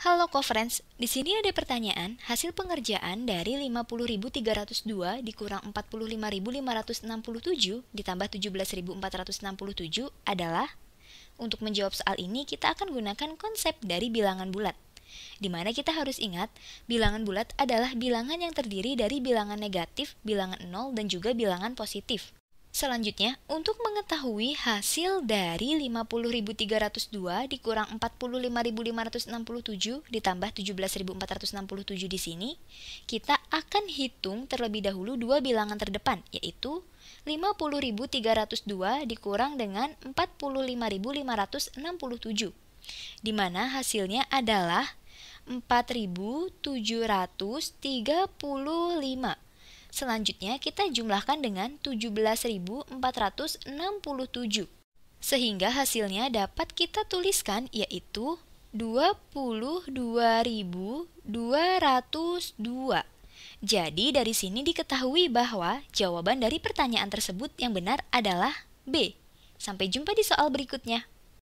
Halo co-friends, di sini ada pertanyaan hasil pengerjaan dari 50.302 dikurang 45.567 ditambah 17.467 adalah? Untuk menjawab soal ini kita akan gunakan konsep dari bilangan bulat. Di mana kita harus ingat, bilangan bulat adalah bilangan yang terdiri dari bilangan negatif, bilangan nol, dan juga bilangan positif. Selanjutnya, untuk mengetahui hasil dari 50.302 dikurang 45.567 ditambah 17.467 di sini, kita akan hitung terlebih dahulu dua bilangan terdepan, yaitu 50.302 dikurang dengan 45.567, di mana hasilnya adalah 4.735 Selanjutnya kita jumlahkan dengan 17.467 sehingga hasilnya dapat kita tuliskan yaitu 22.202. Jadi dari sini diketahui bahwa jawaban dari pertanyaan tersebut yang benar adalah B. Sampai jumpa di soal berikutnya.